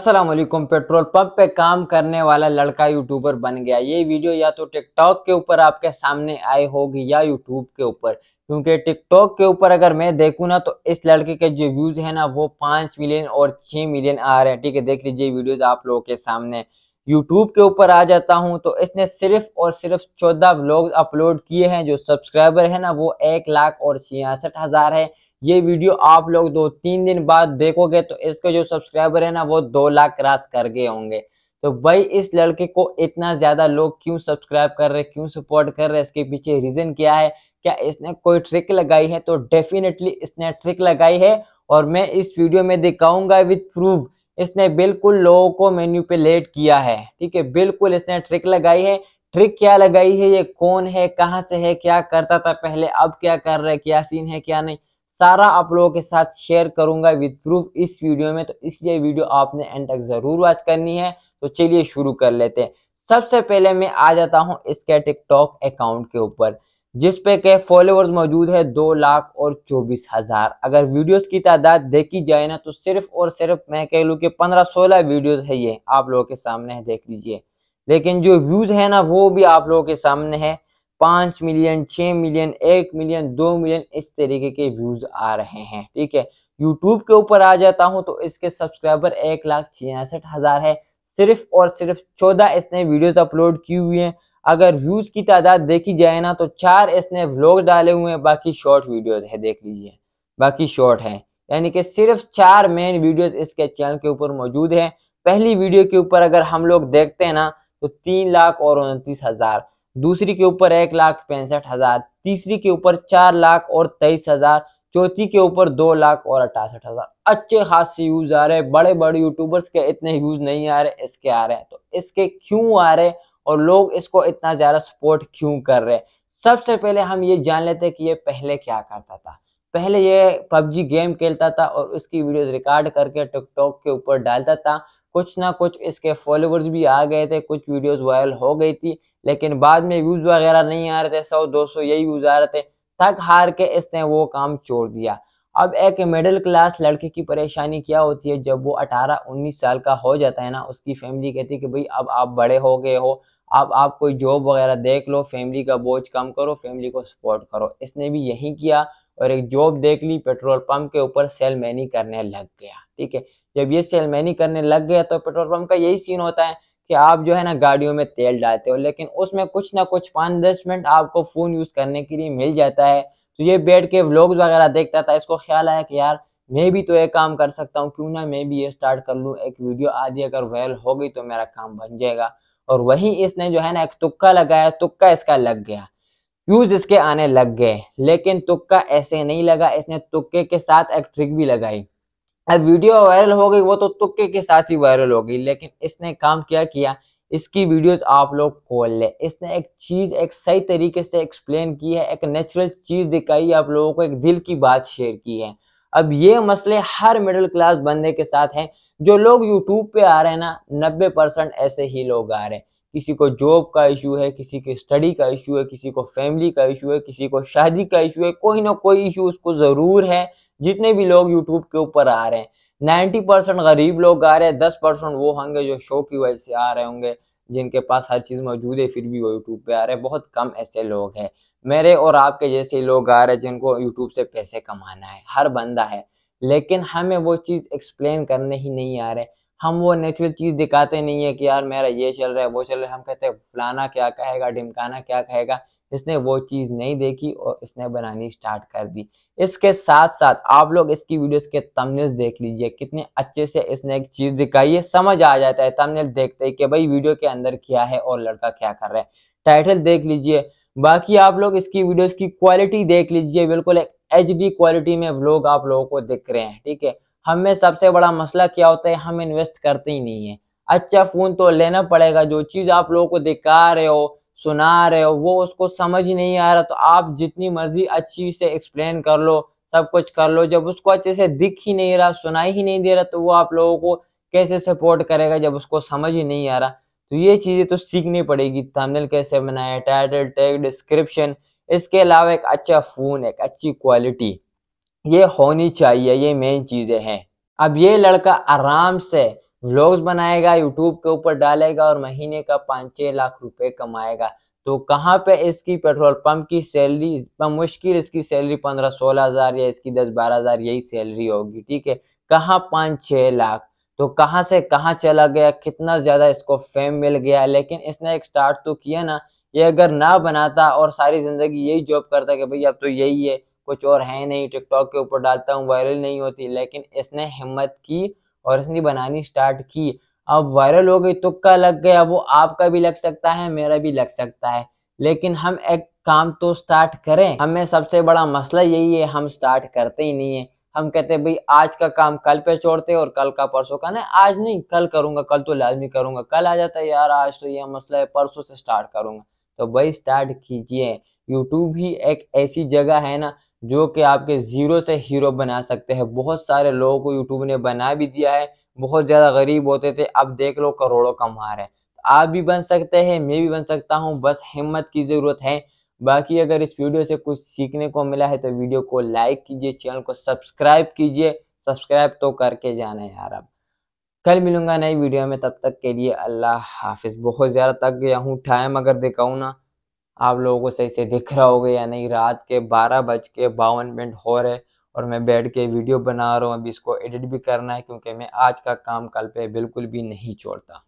Aslam petrol pump पे काम करने वाला लड़का यूट्यूबर बन गया ये वीडियो या तो टिकटॉक के ऊपर आपके सामने आई होगी या यूट्यूब के ऊपर क्योंकि टिकटॉक के ऊपर अगर मैं देखूँ ना तो इस लड़के के जो व्यूज़ है ना वो पाँच मिलियन और छः मिलियन आ रहे हैं ठीक है देख लीजिए वीडियोज़ आप लोगों के सामने यूट्यूब के ऊपर आ जाता हूँ तो इसने सिर्फ और सिर्फ चौदह ब्लॉग अपलोड किए हैं जो सब्सक्राइबर है ना वो एक लाख और छियासठ हज़ार है ये वीडियो आप लोग दो तीन दिन बाद देखोगे तो इसके जो सब्सक्राइबर है ना वो दो लाख क्रॉस कर गए होंगे तो भाई इस लड़के को इतना ज़्यादा लोग क्यों सब्सक्राइब कर रहे क्यों सपोर्ट कर रहे इसके पीछे रीज़न क्या है क्या इसने कोई ट्रिक लगाई है तो डेफिनेटली इसने ट्रिक लगाई है और मैं इस वीडियो में दिखाऊंगा विथ प्रूफ इसने बिल्कुल लोगों को मेन्यू पे लेट किया है ठीक है बिल्कुल इसने ट्रिक लगाई है ट्रिक क्या लगाई है ये कौन है कहाँ से है क्या करता था पहले अब क्या कर रहा है क्या सीन है क्या नहीं सारा आप लोगों के साथ शेयर करूंगा विद प्रूफ इस वीडियो में तो इसलिए वीडियो आपने एंड तक जरूर वॉच करनी है तो चलिए शुरू कर लेते हैं सबसे पहले मैं आ जाता हूं इसके टिकटॉक अकाउंट के ऊपर जिसपे के फॉलोअर्स मौजूद है दो लाख और चौबीस हजार अगर वीडियोस की तादाद देखी जाए ना तो सिर्फ और सिर्फ मैं कह लूँ कि पंद्रह सोलह वीडियोस है ये आप लोगों के सामने है देख लीजिए लेकिन जो व्यूज है ना वो भी आप लोगों के सामने है पांच मिलियन छह मिलियन एक मिलियन दो मिलियन इस तरीके के व्यूज आ रहे हैं ठीक है यूट्यूब के ऊपर आ जाता हूं तो इसके सब्सक्राइबर एक लाख छियासठ हजार है सिर्फ और सिर्फ चौदह इसने वीडियोस अपलोड की हुई हैं अगर व्यूज की तादाद देखी जाए ना तो चार इसने व्लॉग डाले हुए हैं बाकी शॉर्ट वीडियोज है देख लीजिए बाकी शॉर्ट है यानी कि सिर्फ चार मेन वीडियोज इसके चैनल के ऊपर मौजूद है पहली वीडियो के ऊपर अगर हम लोग देखते हैं ना तो तीन लाख और उनतीस हजार दूसरी के ऊपर एक लाख पैंसठ हजार तीसरी के ऊपर चार लाख और तेईस हजार चौथी के ऊपर दो लाख और अठासठ हजार अच्छे खासे यूज आ रहे बड़े बड़े यूट्यूबर्स के इतने यूज नहीं आ रहे इसके आ रहे हैं तो इसके क्यों आ रहे और लोग इसको इतना ज्यादा सपोर्ट क्यों कर रहे हैं सबसे पहले हम ये जान लेते हैं कि ये पहले क्या करता था पहले ये पबजी गेम खेलता था और उसकी वीडियोस रिकॉर्ड करके टिकटॉक के ऊपर डालता था कुछ ना कुछ इसके फॉलोवर्स भी आ गए थे कुछ वीडियोस वायरल हो गई थी लेकिन बाद में व्यूज़ वगैरह नहीं आ रहे थे सौ दो सौ यही व्यूज़ आ रहे थे थक हार के इसने वो काम छोड़ दिया अब एक मिडिल क्लास लड़के की परेशानी क्या होती है जब वो अठारह उन्नीस साल का हो जाता है ना उसकी फैमिली कहती है कि भाई अब आप बड़े हो गए हो अब आप कोई जॉब वगैरह देख लो फैमिली का बोझ कम करो फैमिली को सपोर्ट करो इसने भी यही किया और एक जॉब देख ली पेट्रोल पंप के ऊपर सेलमैनी करने लग गया ठीक है जब ये सेलमैनी करने लग गया तो पेट्रोल पंप का यही सीन होता है कि आप जो है ना गाड़ियों में तेल डालते हो लेकिन उसमें कुछ ना कुछ पाँच दस मिनट आपको फ़ोन यूज़ करने के लिए मिल जाता है तो ये बैठ के व्लॉग्स वगैरह देखता था इसको ख्याल आया कि यार मैं भी तो एक काम कर सकता हूँ क्यों ना मैं भी ये स्टार्ट कर लूँ एक वीडियो आदि अगर वायरल हो गई तो मेरा काम बन जाएगा और वहीं इसने जो है ना एक तुक्का लगाया तुक्का इसका लग गया यूज़ इसके आने लग गए लेकिन तुक्का ऐसे नहीं लगा इसने तुक्के के साथ एक ट्रिक भी लगाई अब वीडियो वायरल हो गई वो तो तुक्के के साथ ही वायरल हो गई लेकिन इसने काम क्या किया इसकी वीडियोस आप लोग खोल ले इसने एक चीज़ एक सही तरीके से एक्सप्लेन की है एक नेचुरल चीज़ दिखाई आप लोगों को एक दिल की बात शेयर की है अब ये मसले हर मिडिल क्लास बंदे के साथ हैं जो लोग यूट्यूब पे आ रहे हैं ना नब्बे परसेंट ऐसे ही लोग आ रहे हैं किसी को जॉब का इशू है किसी की स्टडी का इशू है किसी को फैमिली का इशू है किसी को शादी का इशू है कोई ना कोई इशू उसको ज़रूर है जितने भी लोग यूट्यूब के ऊपर आ रहे हैं नाइन्टी परसेंट गरीब लोग आ रहे हैं दस परसेंट वो होंगे जो शो की वजह से आ रहे होंगे जिनके पास हर चीज़ मौजूद है फिर भी वो यूट्यूब पे आ रहे हैं बहुत कम ऐसे लोग हैं मेरे और आपके जैसे लोग आ रहे हैं जिनको यूट्यूब से पैसे कमाना है हर बंदा है लेकिन हमें वो चीज़ एक्सप्लेन करने ही नहीं आ रहे हम वो नेचुरल चीज़ दिखाते नहीं है कि यार मेरा ये चल रहा है वो चल रहा है हम कहते हैं फलाना क्या कहेगा ढिमकाना क्या कहेगा इसने वो चीज़ नहीं देखी और इसने बनानी स्टार्ट कर दी इसके साथ साथ आप लोग इसकी वीडियोस के तमनेल देख लीजिए कितने अच्छे से इसने एक चीज़ दिखाई है समझ आ जाता है तमनेल देखते ही कि भाई वीडियो के अंदर क्या है और लड़का क्या कर रहा है टाइटल देख लीजिए बाकी आप लोग इसकी वीडियोस की क्वालिटी देख लीजिए बिल्कुल एक एच क्वालिटी में लोग आप लोगों को दिख रहे हैं ठीक है हमें सबसे बड़ा मसला क्या होता है हम इन्वेस्ट करते ही नहीं है अच्छा फ़ोन तो लेना पड़ेगा जो चीज़ आप लोगों को दिखा रहे हो सुना रहे हो वो उसको समझ नहीं आ रहा तो आप जितनी मर्जी अच्छी से एक्सप्लेन कर लो सब कुछ कर लो जब उसको अच्छे से दिख ही नहीं रहा सुनाई ही नहीं दे रहा तो वो आप लोगों को कैसे सपोर्ट करेगा जब उसको समझ ही नहीं आ रहा तो ये चीज़ें तो सीखनी पड़ेगी थंबनेल कैसे बनाया टाइटल टैग डिस्क्रिप्शन इसके अलावा एक अच्छा फ़ोन एक अच्छी क्वालिटी ये होनी चाहिए ये मेन चीज़ें हैं अब ये लड़का आराम से व्लॉग्स बनाएगा यूट्यूब के ऊपर डालेगा और महीने का पाँच छः लाख रुपए कमाएगा तो कहाँ पे इसकी पेट्रोल पंप की सैलरी मुश्किल इसकी सैलरी पंद्रह सोलह हज़ार या इसकी दस बारह हज़ार यही सैलरी होगी ठीक है कहाँ पाँच छः लाख तो कहाँ से कहाँ चला गया कितना ज़्यादा इसको फेम मिल गया लेकिन इसने एक स्टार्ट तो किया ना ये अगर ना बनाता और सारी ज़िंदगी यही जॉब करता कि भाई अब तो यही है कुछ और है नहीं टिकटॉक के ऊपर डालता हूँ वायरल नहीं होती लेकिन इसने हिम्मत की और इसने बनानी स्टार्ट की अब वायरल हो गई तुक्का तो लग गया वो आपका भी लग सकता है मेरा भी लग सकता है लेकिन हम एक काम तो स्टार्ट करें हमें सबसे बड़ा मसला यही है हम स्टार्ट करते ही नहीं है हम कहते हैं भाई आज का काम कल पे छोड़ते और कल का परसों का ना आज नहीं कल करूंगा कल तो लाजमी करूंगा कल आ जाता है यार आज तो यह मसला है परसों से स्टार्ट करूंगा तो भाई स्टार्ट कीजिए यूट्यूब ही एक ऐसी जगह है ना जो कि आपके ज़ीरो से हीरो बना सकते हैं बहुत सारे लोगों को यूट्यूब ने बना भी दिया है बहुत ज़्यादा गरीब होते थे अब देख लो करोड़ों कमा रहे हैं आप भी बन सकते हैं मैं भी बन सकता हूँ बस हिम्मत की ज़रूरत है बाकी अगर इस वीडियो से कुछ सीखने को मिला है तो वीडियो को लाइक कीजिए चैनल को सब्सक्राइब कीजिए सब्सक्राइब तो करके जाना यार अब कल मिलूंगा नई वीडियो में तब तक के लिए अल्लाह हाफिज़ बहुत ज़्यादा तक गया हूँ टाइम अगर दिखाऊँ ना आप लोगों को सही से दिख रहा होगा या नहीं रात के बारह बज के बावन मिनट हो रहे और मैं बैठ के वीडियो बना रहा हूँ अभी इसको एडिट भी करना है क्योंकि मैं आज का काम कल पे बिल्कुल भी नहीं छोड़ता